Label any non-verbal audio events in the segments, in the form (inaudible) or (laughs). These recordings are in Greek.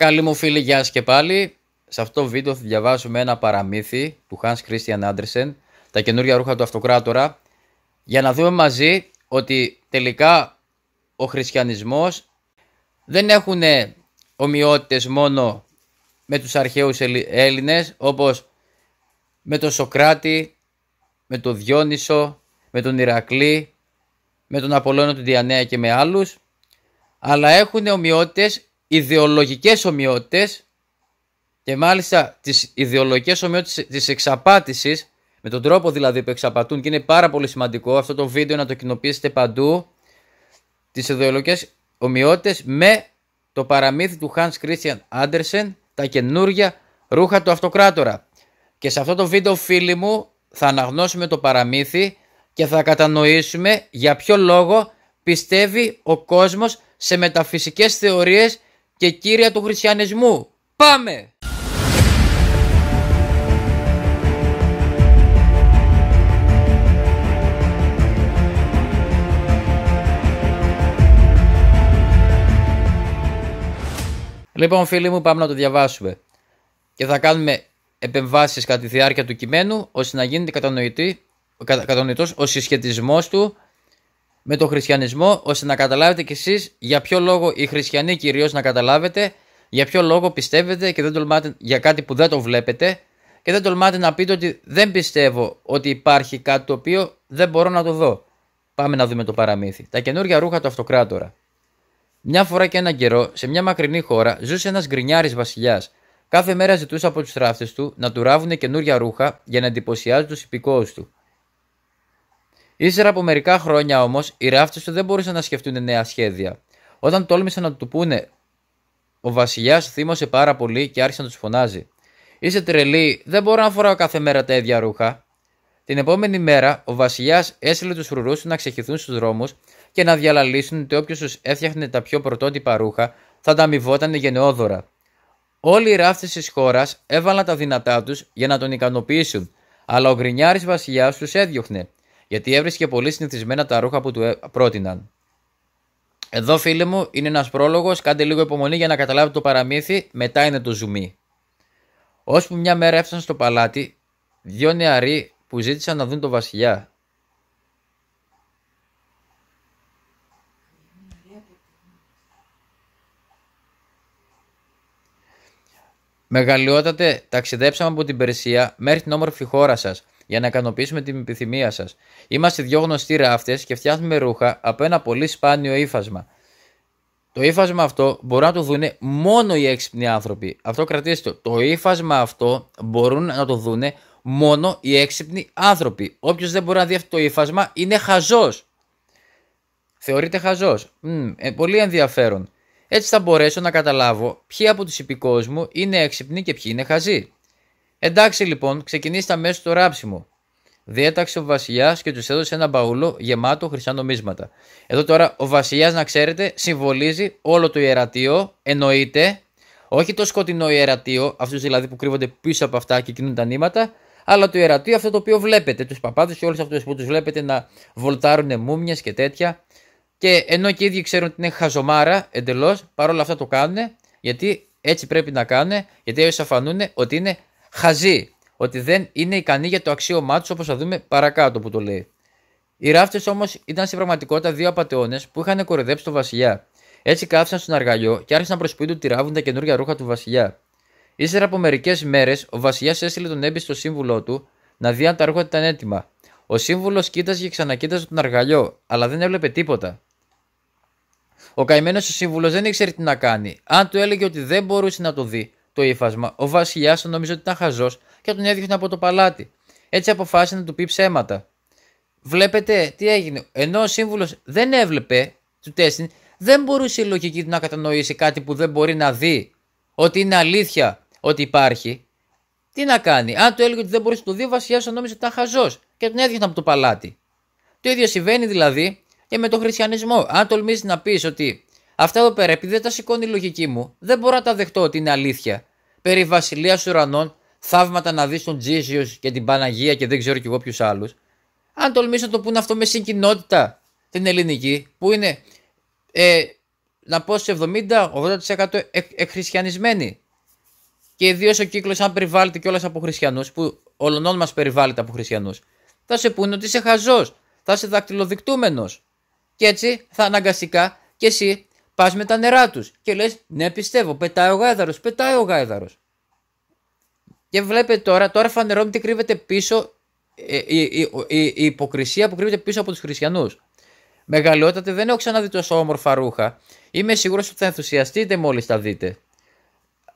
Καλή μου φίλη, γεια σας και πάλι. Σε αυτό το βίντεο θα διαβάσουμε ένα παραμύθι του Hans Christian Andersen, τα καινούργια ρούχα του Αυτοκράτορα, για να δούμε μαζί ότι τελικά ο χριστιανισμός δεν έχουν ομοιότητες μόνο με τους αρχαίους Έλληνες, όπως με τον Σοκράτη, με τον Διόνυσο, με τον Ηρακλή, με τον Απολώνιο του Διανέα και με άλλους, αλλά έχουν ομοιότητες ιδεολογικές ομοιότητες και μάλιστα τις ιδεολογικές ομοιότητες της εξαπάτησης με τον τρόπο δηλαδή που εξαπατούν και είναι πάρα πολύ σημαντικό αυτό το βίντεο να το κοινοποιήσετε παντού τις ιδεολογικές ομοιότητες με το παραμύθι του Hans Christian Andersen τα καινούργια ρούχα του αυτοκράτορα. Και σε αυτό το βίντεο φίλοι μου θα αναγνώσουμε το παραμύθι και θα κατανοήσουμε για ποιο λόγο πιστεύει ο κόσμος σε μεταφυσικές θεωρίες και κύρια του χριστιανισμού. Πάμε! Λοιπόν φίλοι μου πάμε να το διαβάσουμε και θα κάνουμε επεμβάσεις κατά τη διάρκεια του κειμένου ώστε να γίνεται κατανοητή, κατανοητός ο συσχετισμός του με τον χριστιανισμό ώστε να καταλάβετε κι εσείς για ποιο λόγο οι χριστιανοί κυρίως να καταλάβετε για ποιο λόγο πιστεύετε και δεν τολμάτε για κάτι που δεν το βλέπετε και δεν τολμάτε να πείτε ότι δεν πιστεύω ότι υπάρχει κάτι το οποίο δεν μπορώ να το δω. Πάμε να δούμε το παραμύθι. Τα καινούργια ρούχα του αυτοκράτορα. Μια φορά και έναν καιρό, σε μια μακρινή χώρα, ζούσε ένας γκρινιάρης βασιλιάς. Κάθε μέρα ζητούσε από τους θράφτε του να του ράβουν καινούργια ρούχα για να εντυπωσιάζουν τους υπηκόους του. Ύστερα από μερικά χρόνια όμως, οι ράφτες του δεν μπορούσαν να σκεφτούν νέα σχέδια. Όταν τόλμησαν να του πούνε, ο βασιλιάς θύμωσε πάρα πολύ και άρχισε να τους φωνάζει. Είσαι τρελή, δεν μπορώ να φοράω κάθε μέρα τα ίδια ρούχα. Την επόμενη μέρα, ο βασιλιάς έστειλε τους φρουρούς του να ξεχυθούν στους δρόμους και να διαλαλήσουν ότι όποιος τους έφτιαχνε τα πιο πρωτότυπα ρούχα θα τα αμοιβόταν γενναιόδωρα. Όλοι οι ράφτες της χώρας έβαλαν τα δυνατά τους για να τον ικανοποιήσουν, αλλά ο γκρινιάρης βασιλιάς τους έδιωχνε γιατί έβρισκε πολύ συνηθισμένα τα ρούχα που του πρότειναν. Εδώ, φίλε μου, είναι ένας πρόλογος, Κάντε λίγο υπομονή για να καταλάβετε το παραμύθι. Μετά είναι το ζουμί. Όσπου μια μέρα έφτασαν στο παλάτι δύο νεαροί που ζήτησαν να δουν το βασιλιά. Μεγαλειότατε, ταξιδέψαμε από την Περσία μέχρι την όμορφη χώρα σας για να ικανοποιήσουμε την επιθυμία σας. Είμαστε δυο γνωστοί ράφτες και φτιάχνουμε ρούχα από ένα πολύ σπάνιο ύφασμα. Το ύφασμα αυτό μπορούν να το δουν μόνο οι έξυπνοι άνθρωποι. Αυτό κρατήστε το. Το ύφασμα αυτό μπορούν να το δουν μόνο οι έξυπνοι άνθρωποι. Όποιος δεν μπορεί να δει αυτό το ύφασμα είναι χαζός. Θεωρείται χαζός. Ε, πολύ ενδιαφέρον. Έτσι θα μπορέσω να καταλάβω ποιοι από τους υπηκόους μου είναι έξυπνοι και ποιοι είναι χαζοί. Εντάξει λοιπόν, ξεκινήστε αμέσως το ράψιμο. Διέταξε ο βασιλιάς και τους έδωσε ένα μπαούλο γεμάτο χρυσά νομίσματα. Εδώ τώρα ο βασιλιάς, να ξέρετε, συμβολίζει όλο το ιερατείο, εννοείται, όχι το σκοτεινό ιερατείο, αυτούς δηλαδή που κρύβονται πίσω από αυτά και κινούν τα νήματα, αλλά το ιερατείο αυτό το οποίο βλέπετε, τους παπάδες και όλους αυτούς που τους βλέπετε να βολτάρουν μούμια και τέτοια. Και ενώ και οι ίδιοι ξέρουν ότι είναι χαζομάρα εντελώς, παρόλα αυτά το κάνουν, γιατί έτσι πρέπει να κάνουν, γιατί έτσι ότι είναι Χαζή, ότι δεν είναι ικανή για το αξίωμά τους όπως θα δούμε παρακάτω που το λέει. Οι ράφτες όμως ήταν στην πραγματικότητα δύο απαταιώνες που είχαν κοροϊδέψει τον βασιλιά. Έτσι κάθισαν στον αργαλιό και άρχισαν προς σπίτι του τυράβουν τα καινούργια ρούχα του βασιλιά. Ύστερα από μερικές μέρες, ο βασιλιάς έστειλε τον έμπιστο σύμβουλό του να δει αν τα ρούχα ήταν έτοιμα. Ο σύμβουλος κοίταζε και ξανακοίταζε τον αργαλιό, αλλά δεν έβλεπε τίποτα. Ο καημένος ο σύμβουλος δεν ήξερε τι να κάνει. Αν του έλεγε ότι δεν μπορούσε να το δει, το ύφασμα, ο βασιλιάς τον νομίζω ότι ήταν χαζός και τον έδιωχνε από το παλάτι. Έτσι αποφάσισε να του πει ψέματα. Βλέπετε τι έγινε. Ενώ ο σύμβουλος δεν έβλεπε του τέστην, δεν μπορούσε η λογική του να κατανοήσει κάτι που δεν μπορεί να δει ότι είναι αλήθεια ότι υπάρχει. Τι να κάνει. Αν του έλεγε ότι δεν μπορούσε να το δει, ο βασιλιάς τον νόμιζε ότι ήταν χαζός και τον έδιωχνε από το παλάτι. Το ίδιο συμβαίνει δηλαδή και με τον χριστιανισμό. Αν τολμήσεις να πεις ότι αυτά εδώ πέρα, επειδή δεν τα σηκώνει η λογική μου, δεν μπορώ να τα δεχτώ ότι είναι αλήθεια περί βασιλεία ουρανών, θαύματα να δεις τον Τζίζιο και την Παναγία και δεν ξέρω κι εγώ ποιους άλλους. Αν τολμήσουν να το πούνε αυτό με συγκοινότητα την ελληνική, που είναι ε, να πω σε 70-80% εκχριστιανισμένοι. Και ιδίως ο κύκλος, αν περιβάλλεται κιόλας από χριστιανούς, που ολονόν μας περιβάλλεται από χριστιανούς, θα σε πούνε ότι είσαι χαζός, θα είσαι δακτυλοδεικτούμενος. Και έτσι θα αναγκαστικά κι εσύ πας με τα νερά τους και λες: Ναι, πιστεύω, πετάει ο γάιδαρος, πετάει ο γάιδαρος. Και βλέπετε τώρα, τώρα φανερώνει τι κρύβεται πίσω ε, η, η, η, υποκρισία που κρύβεται πίσω από τους χριστιανούς. Μεγαλειότατε, δεν έχω ξαναδεί τόσο όμορφα ρούχα. Είμαι σίγουρος ότι θα ενθουσιαστείτε μόλις τα δείτε.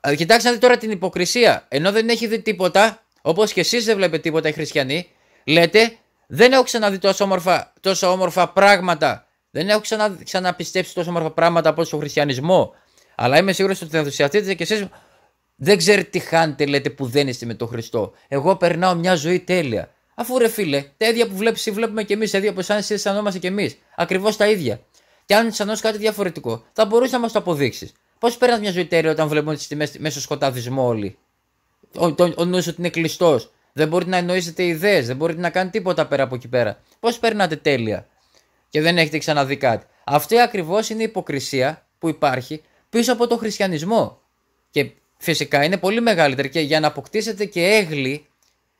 Ε, κοιτάξτε να τώρα την υποκρισία. Ενώ δεν έχει δει τίποτα, όπως και εσείς δεν βλέπετε τίποτα οι χριστιανοί, λέτε δεν έχω ξαναδεί τόσο όμορφα, τόσο όμορφα πράγματα δεν έχω ξανα, ξαναπιστέψει τόσο όμορφα πράγματα από στον χριστιανισμό. Αλλά είμαι σίγουρος ότι θα ενθουσιαστείτε και εσείς. Δεν ξέρετε τι χάνετε, λέτε, που δεν είστε με τον Χριστό. Εγώ περνάω μια ζωή τέλεια. Αφού ρε φίλε, τα ίδια που βλέπεις, βλέπουμε και εμεί, τα ίδια που εσύ αισθανόμαστε και εμείς. Ακριβώς τα ίδια. Και αν αισθανόσαι κάτι διαφορετικό, θα μπορούσε να μας το αποδείξεις. Πώς παίρνει μια ζωή τέλεια όταν βλέπουμε τι τιμέ μέσα στο σκοτάδισμό όλοι. Ο, ο νους ότι είναι κλειστός. Δεν μπορείτε να εννοήσετε ιδέες, δεν μπορείτε να κάνετε τίποτα πέρα από εκεί πέρα. Πώς περνάτε τέλεια και δεν έχετε ξαναδεί κάτι. Αυτή ακριβώς είναι η υποκρισία που υπάρχει πίσω από τον χριστιανισμό. Και φυσικά είναι πολύ μεγαλύτερη και για να αποκτήσετε και έγκλη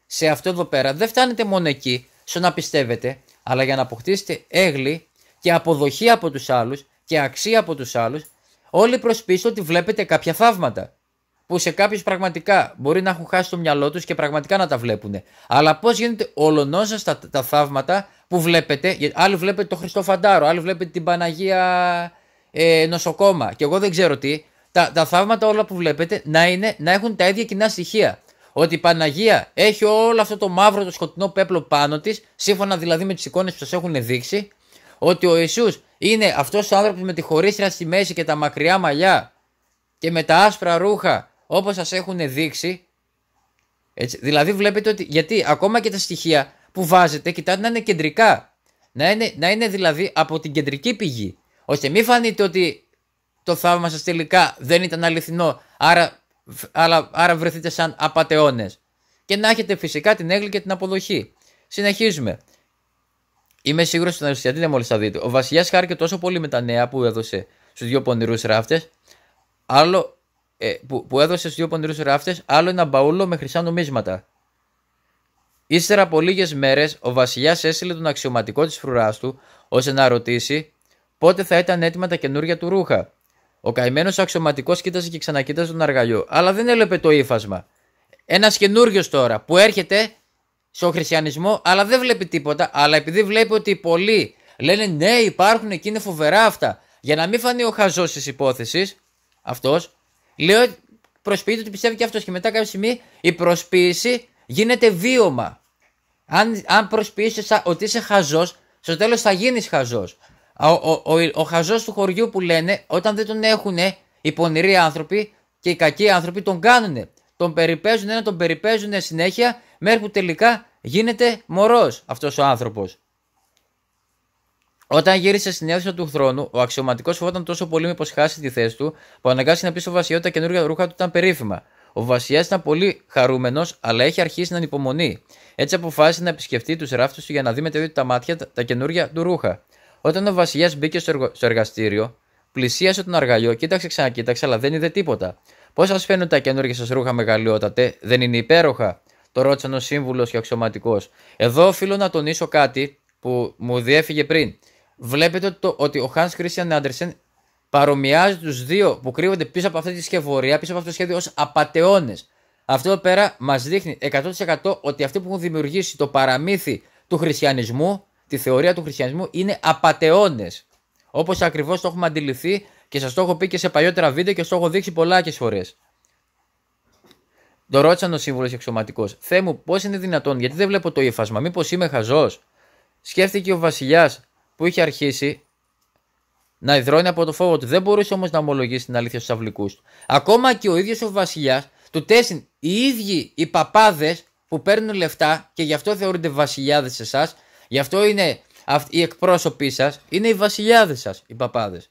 σε αυτό εδώ πέρα δεν φτάνετε μόνο εκεί στο να πιστεύετε, αλλά για να αποκτήσετε έγκλη και αποδοχή από τους άλλους και αξία από τους άλλους, όλοι προσπίστε ότι βλέπετε κάποια θαύματα που σε κάποιους πραγματικά μπορεί να έχουν χάσει το μυαλό τους και πραγματικά να τα βλέπουν. Αλλά πώς γίνεται ολονόσα σα τα, τα θαύματα που βλέπετε. Γιατί άλλοι βλέπετε το Χριστό Φαντάρο, άλλοι βλέπετε την Παναγία ε, Νοσοκόμα και εγώ δεν ξέρω τι. Τα, τα θαύματα όλα που βλέπετε να, είναι, να έχουν τα ίδια κοινά στοιχεία. Ότι η Παναγία έχει όλο αυτό το μαύρο, το σκοτεινό πέπλο πάνω της, σύμφωνα δηλαδή με τις εικόνες που σας έχουν δείξει, ότι ο Ισού είναι αυτός ο άνθρωπος με τη χωρίστρα στη μέση και τα μακριά μαλλιά και με τα άσπρα ρούχα Όπως σας έχουν δείξει. Έτσι, δηλαδή βλέπετε ότι, γιατί ακόμα και τα στοιχεία που βάζετε κοιτάτε να είναι κεντρικά. Να είναι, να είναι δηλαδή από την κεντρική πηγή. Ώστε μην φανείτε ότι το θαύμα σας τελικά δεν ήταν αληθινό. Άρα, άρα, άρα βρεθείτε σαν απαταιώνες. Και να έχετε φυσικά την έγκλη και την αποδοχή. Συνεχίζουμε. Είμαι σίγουρος ότι θα μόλις θα δείτε. Ο βασιλιάς χάρηκε τόσο πολύ με τα νέα που έδωσε στους δύο πονηρούς ράφτες. Άλλο ε, που, που έδωσες στου δύο πονηρούς ράφτες άλλο ένα μπαούλο με χρυσά νομίσματα. Ύστερα από λίγες μέρες, ο βασιλιάς έστειλε τον αξιωματικό της φρουράς του, ώστε να ρωτήσει πότε θα ήταν έτοιμα τα καινούργια του ρούχα. Ο καημένος αξιωματικός κοίταζε και ξανακοίταζε τον αργαλιό, αλλά δεν έλεπε το ύφασμα. Ένας καινούριος τώρα που έρχεται στον χριστιανισμό, αλλά δεν βλέπει τίποτα. Αλλά επειδή βλέπει ότι πολλοί λένε ναι, υπάρχουν και είναι φοβερά αυτά, για να μην φανεί ο χαζός της υπόθεσης, αυτός Λέω προσποιείται ότι πιστεύει και αυτός και μετά κάποια στιγμή η προσποίηση γίνεται βίωμα. Αν, αν προσποιήσει ότι είσαι χαζός, στο τέλος θα γίνεις χαζός. Ο, ο, χαζός του χωριού που λένε, όταν δεν τον έχουν οι πονηροί άνθρωποι και οι κακοί άνθρωποι, τον κάνουν. Τον περιπέζουν ένα, τον περιπέζουν συνέχεια, μέχρι που τελικά γίνεται μωρός αυτός ο άνθρωπος. Όταν γύρισε στην αίθουσα του θρόνου, ο αξιωματικός φοβόταν τόσο πολύ μήπως χάσει τη θέση του, που αναγκάστηκε να πει στο Βασιλιά ότι τα καινούργια ρούχα του ήταν περίφημα. Ο Βασιλιάς ήταν πολύ χαρούμενος, αλλά έχει αρχίσει να ανυπομονεί. Έτσι αποφάσισε να επισκεφτεί τους ράφτου του για να δει με τα μάτια τα καινούργια του ρούχα. Όταν ο Βασιλιάς μπήκε στο, εργαστήριο, πλησίασε τον αργαλιό, κοίταξε ξανακοίταξε, αλλά δεν είδε τίποτα. Πώς σας φαίνονται τα καινούργια σας ρούχα, μεγαλειότατε, δεν είναι υπέροχα, το ρώτησαν ο σύμβουλος και αξιωματικός. Εδώ οφείλω να τονίσω κάτι που μου διέφυγε πριν βλέπετε ότι, το, ότι ο Hans Christian Andersen παρομοιάζει τους δύο που κρύβονται πίσω από αυτή τη σκευωρία, πίσω από αυτό το σχέδιο, ως απαταιώνες. Αυτό εδώ πέρα μας δείχνει 100% ότι αυτοί που έχουν δημιουργήσει το παραμύθι του χριστιανισμού, τη θεωρία του χριστιανισμού, είναι απαταιώνες. Όπως ακριβώς το έχουμε αντιληφθεί και σας το έχω πει και σε παλιότερα βίντεο και σας το έχω δείξει και φορές. Το ρώτησαν ο σύμβολος εξωματικό. Θεέ μου, πώς είναι δυνατόν, γιατί δεν βλέπω το ύφασμα, μήπως είμαι χαζός. Σκέφτηκε ο βασιλιάς που είχε αρχίσει να υδρώνει από το φόβο του. Δεν μπορούσε όμως να ομολογήσει την αλήθεια στους αυλικούς. Ακόμα και ο ίδιος ο βασιλιάς του τέσσερι, οι ίδιοι οι παπάδες που παίρνουν λεφτά και γι' αυτό θεωρούνται βασιλιάδες σε εσάς, γι' αυτό είναι οι εκπρόσωποι σας, είναι οι βασιλιάδες σας, οι παπάδες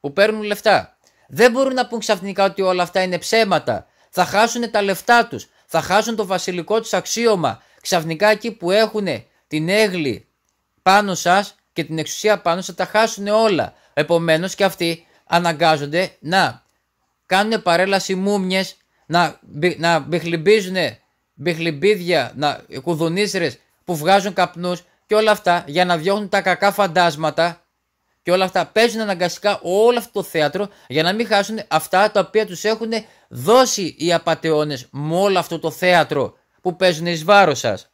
που παίρνουν λεφτά. Δεν μπορούν να πούν ξαφνικά ότι όλα αυτά είναι ψέματα. Θα χάσουν τα λεφτά τους, θα χάσουν το βασιλικό τους αξίωμα. Ξαφνικά εκεί που έχουν την έγλη πάνω σας και την εξουσία πάνω θα τα χάσουν όλα. Επομένως και αυτοί αναγκάζονται να κάνουν παρέλαση μούμιες, να, να μπιχλιμπίζουν μπιχλιμπίδια, να κουδουνίσρες που βγάζουν καπνούς και όλα αυτά για να διώχνουν τα κακά φαντάσματα και όλα αυτά παίζουν αναγκαστικά όλο αυτό το θέατρο για να μην χάσουν αυτά τα οποία τους έχουν δώσει οι απαταιώνες με όλο αυτό το θέατρο που παίζουν εις βάρος σας.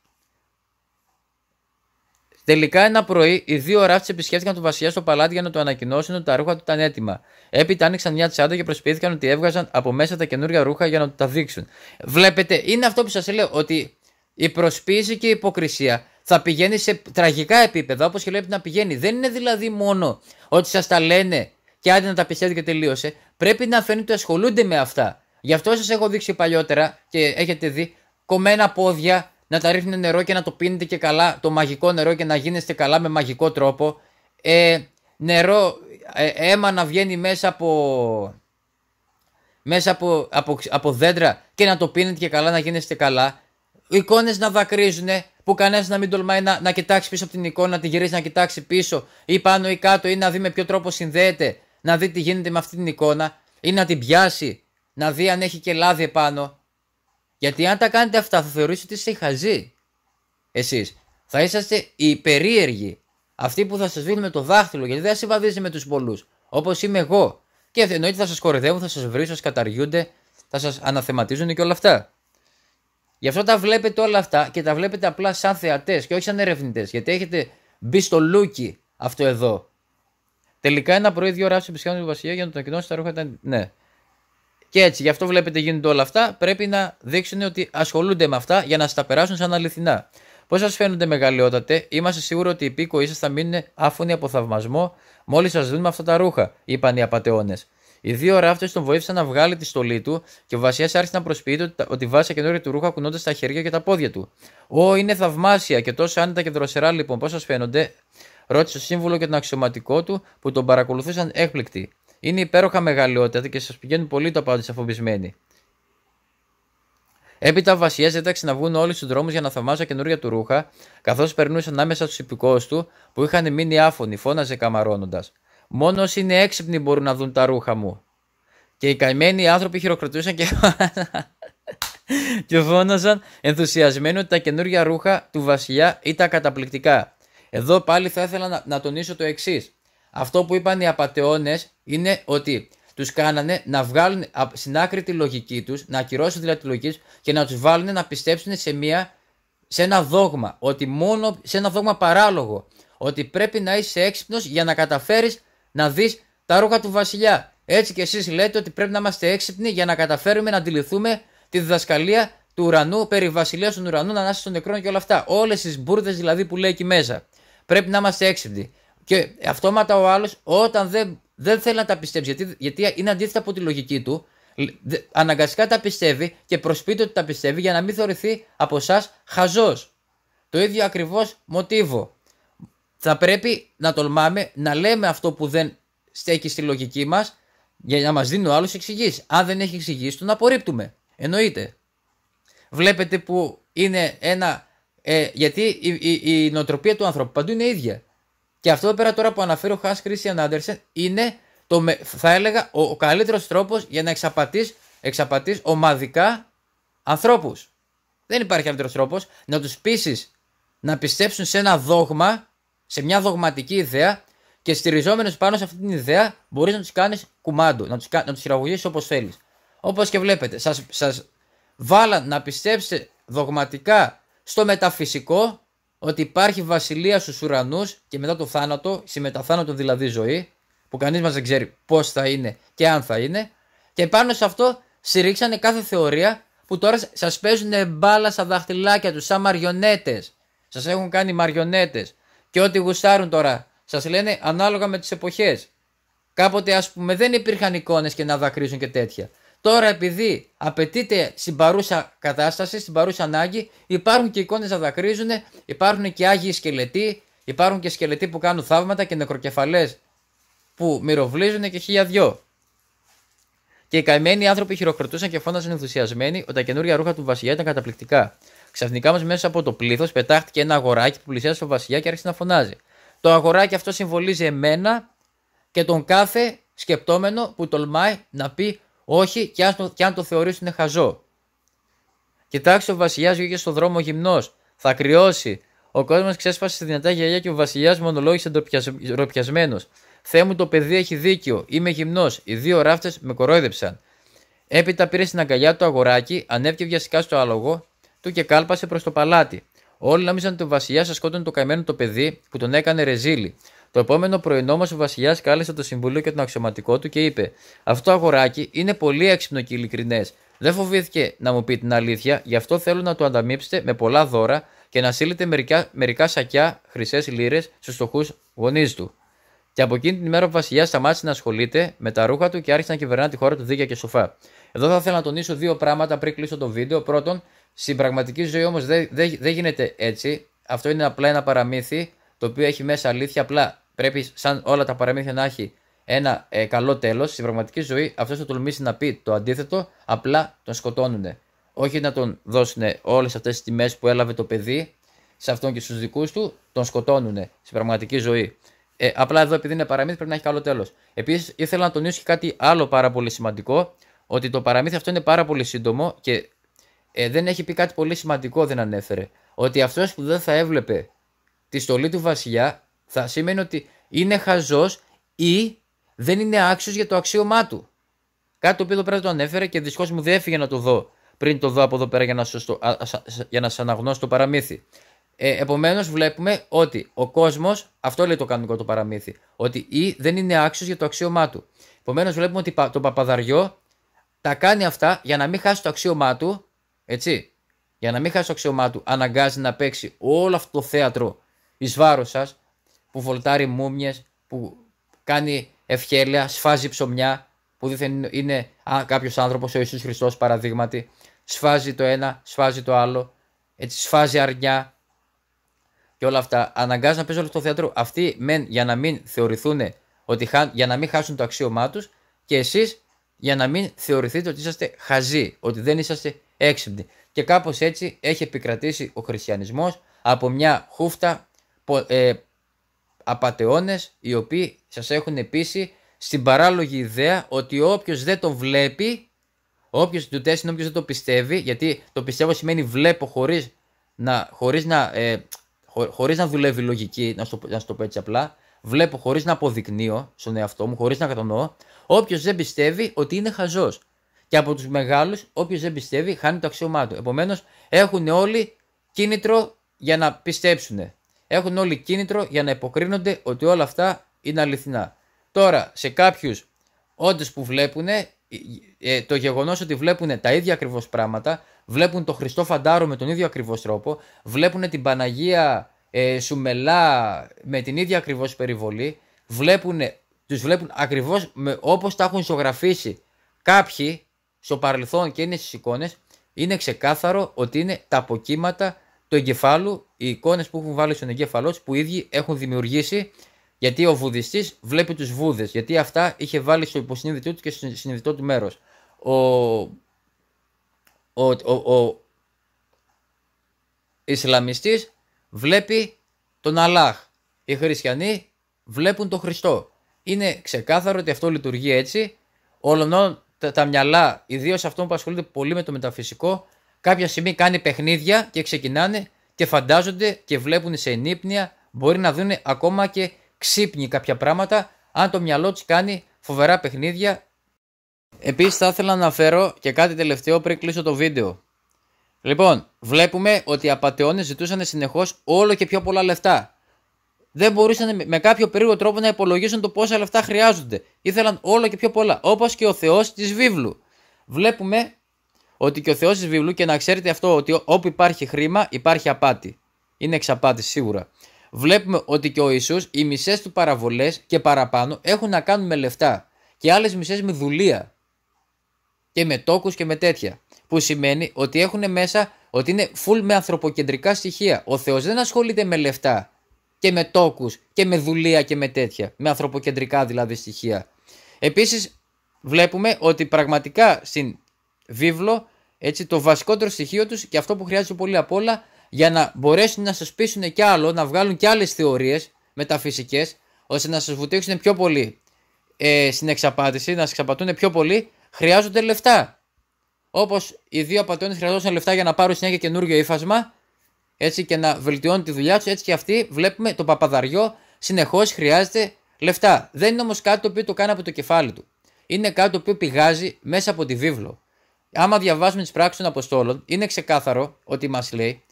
Τελικά ένα πρωί, οι δύο ράφτες επισκέφτηκαν τον Βασιλιά στο παλάτι για να του ανακοινώσουν ότι τα ρούχα του ήταν έτοιμα. Έπειτα άνοιξαν μια τσάντα και προσποιήθηκαν ότι έβγαζαν από μέσα τα καινούργια ρούχα για να του τα δείξουν. Βλέπετε, είναι αυτό που σας λέω, ότι η προσποίηση και η υποκρισία θα πηγαίνει σε τραγικά επίπεδα, όπως και λέει να πηγαίνει. Δεν είναι δηλαδή μόνο ότι σας τα λένε και άντε να τα πιστεύετε και τελείωσε. Πρέπει να φαίνεται ότι ασχολούνται με αυτά. Γι' αυτό σας έχω δείξει παλιότερα και έχετε δει κομμένα πόδια, να τα ρίχνετε νερό και να το πίνετε και καλά, το μαγικό νερό και να γίνεστε καλά με μαγικό τρόπο. Ε, νερό, ε, αίμα να βγαίνει μέσα από, μέσα από, από, από δέντρα και να το πίνετε και καλά, να γίνεστε καλά. Εικόνες να δακρύζουν, που κανένας να μην τολμάει να, να κοιτάξει πίσω από την εικόνα, να τη γυρίσει να κοιτάξει πίσω ή πάνω ή κάτω ή να δει με ποιο τρόπο συνδέεται, να δει τι γίνεται με αυτή την εικόνα ή να την πιάσει, να δει αν έχει και λάδι επάνω. Γιατί αν τα κάνετε αυτά θα θεωρήσετε ότι είστε χαζοί. εσείς, Θα είσαστε οι περίεργοι. Αυτοί που θα σας δίνουν με το δάχτυλο γιατί δεν συμβαδίζει με τους πολλούς, όπως είμαι εγώ. Και εννοείται θα σας κορυδεύουν, θα σας βρει, θα σας καταργούνται. θα σας αναθεματίζουν και όλα αυτά. Γι' αυτό τα βλέπετε όλα αυτά και τα βλέπετε απλά σαν θεατές και όχι σαν ερευνητές. Γιατί έχετε μπει στο λούκι αυτό εδώ. Τελικά ένα πρωί δύο ράψει επισκάνουν Βασιλιά για να τον τα ρούχα ήταν. Ναι, και έτσι, γι' αυτό βλέπετε γίνονται όλα αυτά. Πρέπει να δείξουν ότι ασχολούνται με αυτά για να στα περάσουν σαν αληθινά. Πώς σας φαίνονται μεγαλειότατε, είμαστε σίγουροι ότι οι πίκοοι σα θα μείνουν άφωνοι από θαυμασμό μόλις σας δουν με αυτά τα ρούχα, είπαν οι απαταιώνε. Οι δύο ράφτες τον βοήθησαν να βγάλει τη στολή του και ο Βασιλιά άρχισε να προσποιείται ότι βάσει καινούριο του ρούχα κουνώντας τα χέρια και τα πόδια του. Ω, είναι θαυμάσια και τόσο άνετα και δροσερά λοιπόν, πώς σας φαίνονται, ρώτησε ο σύμβουλο και τον αξιωματικό του που τον παρακολουθούσαν έκπληκτοι είναι υπέροχα μεγαλειότητα και σας πηγαίνουν πολύ το απάντηση φοβισμένοι. Έπειτα ο Βασιλιά έταξε να βγουν όλοι στους δρόμους για να τα καινούργια του ρούχα, καθώς περνούσε ανάμεσα στους υπηκόους του που είχαν μείνει άφωνοι, φώναζε καμαρώνοντας. Μόνο είναι έξυπνοι μπορούν να δουν τα ρούχα μου. Και οι καημένοι άνθρωποι χειροκροτούσαν και, (laughs) και φώναζαν ενθουσιασμένοι ότι τα καινούργια ρούχα του Βασιλιά ήταν καταπληκτικά. Εδώ πάλι θα ήθελα να, να τονίσω το εξής. Αυτό που είπαν οι απαταιώνες είναι ότι τους κάνανε να βγάλουν στην άκρη τη λογική τους, να ακυρώσουν δηλαδή τη λογική τους και να τους βάλουν να πιστέψουν σε, μια, σε ένα δόγμα. Ότι μόνο σε ένα δόγμα παράλογο. Ότι πρέπει να είσαι έξυπνος για να καταφέρεις να δεις τα ρούχα του βασιλιά. Έτσι και εσείς λέτε ότι πρέπει να είμαστε έξυπνοι για να καταφέρουμε να αντιληθούμε τη διδασκαλία του ουρανού περί βασιλεία των ουρανών, ανάσταση των νεκρών και όλα αυτά. Όλες τις μπουρδες δηλαδή που λέει εκεί μέσα. Πρέπει να είμαστε έξυπνοι. Και αυτόματα ο άλλος, όταν δεν, δεν θέλει να τα πιστέψει, γιατί, γιατί είναι αντίθετα από τη λογική του, αναγκαστικά τα πιστεύει και προσποιείται ότι τα πιστεύει για να μην θεωρηθεί από εσάς χαζός. Το ίδιο ακριβώς μοτίβο. Θα πρέπει να τολμάμε να λέμε αυτό που δεν στέκει στη λογική μας για να μας δίνει ο άλλος εξηγήσεις. Αν δεν έχει εξηγήσει, τον απορρίπτουμε. Εννοείται. Βλέπετε που είναι ένα. Ε, γιατί η, η, η νοοτροπία του ανθρώπου παντού είναι ίδια. Και αυτό εδώ πέρα τώρα που αναφέρει ο Χάς Κρίσιαν Άντερσεν είναι, το, θα έλεγα, ο, ο καλύτερος τρόπος για να εξαπατήσεις ομαδικά ανθρώπους. Δεν υπάρχει καλύτερος τρόπος να τους πείσεις να πιστέψουν σε ένα δόγμα, σε μια δογματική ιδέα και στηριζόμενος πάνω σε αυτή την ιδέα μπορείς να τους κάνεις κουμάντο, να τους, να τους χειραγωγήσεις όπως θέλεις. Όπως και βλέπετε, σας σας βάλαν να πιστέψετε δογματικά στο μεταφυσικό ότι υπάρχει βασιλεία στους ουρανούς και μετά το θάνατο, σε μεταθάνατο δηλαδή ζωή, που κανείς μας δεν ξέρει πώς θα είναι και αν θα είναι, και πάνω σε αυτό στηρίξανε κάθε θεωρία που τώρα σας παίζουν μπάλα στα δαχτυλάκια τους, σαν μαριονέτες. Σας έχουν κάνει μαριονέτες. Και ό,τι γουστάρουν τώρα, σας λένε ανάλογα με τις εποχές. Κάποτε, ας πούμε, δεν υπήρχαν εικόνες και να δακρύζουν και τέτοια. Τώρα επειδή απαιτείται στην παρούσα κατάσταση, στην παρούσα ανάγκη, υπάρχουν και εικόνες να δακρύζουν, υπάρχουν και άγιοι σκελετοί, υπάρχουν και σκελετοί που κάνουν θαύματα και νεκροκεφαλές που μυροβλίζουν και χίλια δυο. Και οι καημένοι άνθρωποι χειροκροτούσαν και φώναζαν ενθουσιασμένοι ότι τα καινούργια ρούχα του βασιλιά ήταν καταπληκτικά. Ξαφνικά όμως μέσα από το πλήθος πετάχτηκε ένα αγοράκι που πλησιάζει στο βασιλιά και άρχισε να φωνάζει. Το αγοράκι αυτό συμβολίζει εμένα και τον κάθε σκεπτόμενο που τολμάει να πει όχι και, αν το, και αν θεωρήσουν χαζό. Κοιτάξτε, ο βασιλιάς βγήκε στον δρόμο γυμνός. Θα κρυώσει. Ο κόσμος ξέσπασε δυνατά γυαλιά και ο βασιλιάς μονολόγησε ντροπιασμένος. Θεέ μου, το παιδί έχει δίκιο. Είμαι γυμνός. Οι δύο ράφτες με κορόιδεψαν. Έπειτα πήρε στην αγκαλιά του αγοράκι, ανέβηκε βιαστικά στο άλογο του και κάλπασε προς το παλάτι. Όλοι νόμιζαν ότι ο βασιλιάς ασκόταν το καημένο το παιδί που τον έκανε ρεζίλι. Το επόμενο πρωινό μας ο Βασιλιάς κάλεσε το συμβουλίο και τον αξιωματικό του και είπε: Αυτό αγοράκι είναι πολύ έξυπνο και ειλικρινές. Δεν φοβήθηκε να μου πει την αλήθεια, γι' αυτό θέλω να το ανταμείψετε με πολλά δώρα και να στείλετε μερικά, μερικά σακιά χρυσές λίρες στους στόχού γονείς του. Και από εκείνη την ημέρα ο Βασιλιάς σταμάτησε να ασχολείται με τα ρούχα του και άρχισε να κυβερνά τη χώρα του δίκαια και σοφά. Εδώ θα ήθελα να τονίσω δύο πράγματα πριν κλείσω το βίντεο. Πρώτον, στην πραγματική ζωή όμως δεν δε, γίνεται έτσι. Αυτό είναι απλά ένα παραμύθι το οποίο έχει μέσα αλήθεια. Απλά πρέπει, σαν όλα τα παραμύθια, να έχει ένα ε, καλό τέλος. Στην πραγματική ζωή, αυτός θα τολμήσει να πει το αντίθετο, απλά τον σκοτώνουν. Όχι να τον δώσουν όλες αυτές τις τιμές που έλαβε το παιδί σε αυτόν και στους δικούς του, τον σκοτώνουν στην πραγματική ζωή. Ε, απλά εδώ, επειδή είναι παραμύθι, πρέπει να έχει καλό τέλος. Επίσης, ήθελα να τονίσω και κάτι άλλο πάρα πολύ σημαντικό, ότι το παραμύθι αυτό είναι πάρα πολύ σύντομο και ε, δεν έχει πει κάτι πολύ σημαντικό, δεν ανέφερε. Ότι αυτός που δεν θα έβλεπε τη στολή του βασιλιά θα σημαίνει ότι είναι χαζός ή δεν είναι άξιος για το αξίωμά του. Κάτι το οποίο εδώ πέρα το ανέφερε και δυστυχώ μου διέφυγε να το δω πριν το δω από εδώ πέρα για να, σωστο, για να σας αναγνώσω το παραμύθι. Ε, Επομένως, βλέπουμε ότι ο κόσμος, αυτό λέει το κανονικό το παραμύθι, ότι ή δεν είναι άξιος για το αξίωμά του. Επομένως, βλέπουμε ότι το παπαδαριό τα κάνει αυτά για να μην χάσει το αξίωμά του, έτσι. Για να μην χάσει το αξίωμά του, αναγκάζει να παίξει όλο αυτό το θέατρο εις βάρος σας, που βολτάρει μούμιες, που κάνει ευχέλεια, σφάζει ψωμιά, που δίθεν είναι κάποιος άνθρωπος, ο Ιησούς Χριστός παραδείγματι, σφάζει το ένα, σφάζει το άλλο, έτσι σφάζει αρνιά και όλα αυτά. αναγκάζεις να παίζουν όλο το θέατρο αυτοί μεν για να μην θεωρηθούν ότι χα... για να μην χάσουν το αξίωμά τους και εσείς για να μην θεωρηθείτε ότι είσαστε χαζοί, ότι δεν είσαστε έξυπνοι. Και κάπως έτσι έχει επικρατήσει ο χριστιανισμός από μια χούφτα ε, οι οποίοι σας έχουν επίσης στην παράλογη ιδέα ότι όποιος δεν το βλέπει, όποιος του τέσσερι, όποιος δεν το πιστεύει, γιατί το πιστεύω σημαίνει βλέπω χωρίς να, χωρίς να, ε, να δουλεύει λογική, να σου, να το πω έτσι απλά, βλέπω χωρίς να αποδεικνύω στον εαυτό μου, χωρίς να κατανοώ, όποιος δεν πιστεύει ότι είναι χαζός. Και από τους μεγάλους, όποιος δεν πιστεύει, χάνει το αξιωμά του. Επομένως, έχουν όλοι κίνητρο για να πιστέψουν έχουν όλοι κίνητρο για να υποκρίνονται ότι όλα αυτά είναι αληθινά. Τώρα, σε κάποιους όντε που βλέπουν, το γεγονός ότι βλέπουν τα ίδια ακριβώς πράγματα, βλέπουν τον Χριστό Φαντάρο με τον ίδιο ακριβώς τρόπο, βλέπουν την Παναγία ε, Σουμελά με την ίδια ακριβώς περιβολή, βλέπουν, τους βλέπουν ακριβώς όπως τα έχουν ζωγραφίσει κάποιοι στο παρελθόν και είναι στις εικόνες, είναι ξεκάθαρο ότι είναι τα αποκύματα του εγκεφάλου οι εικόνες που έχουν βάλει στον εγκέφαλός του που οι ίδιοι έχουν δημιουργήσει. Γιατί ο βουδιστής βλέπει τους βούδες. Γιατί αυτά είχε βάλει στο υποσυνείδητό του και στο συνειδητό του μέρος. Ο, ο, ο, ο Ισλαμιστής βλέπει τον Αλλάχ. Οι χριστιανοί βλέπουν τον Χριστό. Είναι ξεκάθαρο ότι αυτό λειτουργεί έτσι. Όλων τα, τα μυαλά, ιδίως αυτών που ασχολούνται πολύ με το μεταφυσικό, κάποια στιγμή κάνει παιχνίδια και ξεκινάνε και φαντάζονται και βλέπουν σε ενύπνοια, μπορεί να δουν ακόμα και ξύπνη κάποια πράγματα, αν το μυαλό τους κάνει φοβερά παιχνίδια. Επίσης, θα ήθελα να αναφέρω και κάτι τελευταίο πριν κλείσω το βίντεο. Λοιπόν, βλέπουμε ότι οι απαταιώνες ζητούσαν συνεχώς όλο και πιο πολλά λεφτά. Δεν μπορούσαν με κάποιο περίεργο τρόπο να υπολογίσουν το πόσα λεφτά χρειάζονται. Ήθελαν όλο και πιο πολλά, όπως και ο Θεός της βίβλου. Βλέπουμε ότι και ο Θεός της βιβλού και να ξέρετε αυτό ότι όπου υπάρχει χρήμα υπάρχει απάτη. Είναι εξαπάτη σίγουρα. Βλέπουμε ότι και ο Ιησούς οι μισές του παραβολές και παραπάνω έχουν να κάνουν με λεφτά και άλλες μισές με δουλεία. Και με τόκους και με τέτοια. Που σημαίνει ότι έχουν μέσα ότι είναι full με ανθρωποκεντρικά στοιχεία. Ο Θεός δεν ασχολείται με λεφτά και με τόκους και με δουλεία και με τέτοια. Με ανθρωποκεντρικά δηλαδή στοιχεία. Επίσης, βλέπουμε ότι πραγματικά στην βίβλο, έτσι, το βασικότερο στοιχείο τους και αυτό που χρειάζεται πολύ απ' όλα για να μπορέσουν να σας πείσουν κι άλλο, να βγάλουν κι άλλες θεωρίες μεταφυσικές ώστε να σας βουτήξουν πιο πολύ ε, στην εξαπάτηση, να σας εξαπατούν πιο πολύ, χρειάζονται λεφτά. Όπως οι δύο απατώνες χρειαζόταν λεφτά για να πάρουν συνέχεια καινούριο ύφασμα, έτσι και να βελτιώνουν τη δουλειά τους, έτσι και αυτοί βλέπουμε το παπαδαριό συνεχώς χρειάζεται λεφτά. Δεν είναι όμως κάτι το οποίο το κάνει από το κεφάλι του. Είναι κάτι το οποίο πηγάζει μέσα από τη βίβλο άμα διαβάζουμε τις πράξεις των Αποστόλων, είναι ξεκάθαρο ότι μας λέει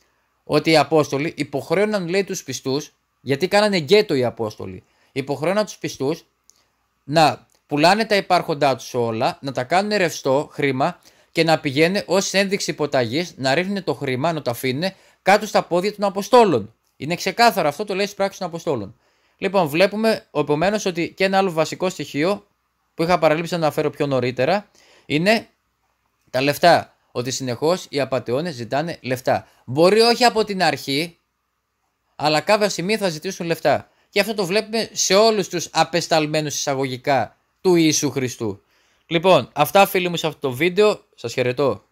ότι οι Απόστολοι υποχρέωναν λέει τους πιστούς, γιατί κάνανε γκέτο οι Απόστολοι, υποχρέωναν τους πιστούς να πουλάνε τα υπάρχοντά τους όλα, να τα κάνουν ρευστό χρήμα και να πηγαίνουν ως ένδειξη υποταγής, να ρίχνουν το χρήμα, να το αφήνουν κάτω στα πόδια των Αποστόλων. Είναι ξεκάθαρο αυτό το λέει στις πράξεις των Αποστόλων. Λοιπόν, βλέπουμε επομένως ότι και ένα άλλο βασικό στοιχείο που είχα παραλείψει να αναφέρω πιο νωρίτερα είναι τα λεφτά. Ότι συνεχώς οι απαταιώνες ζητάνε λεφτά. Μπορεί όχι από την αρχή, αλλά κάποια στιγμή θα ζητήσουν λεφτά. Και αυτό το βλέπουμε σε όλους τους απεσταλμένους εισαγωγικά του Ιησού Χριστού. Λοιπόν, αυτά φίλοι μου σε αυτό το βίντεο. Σας χαιρετώ.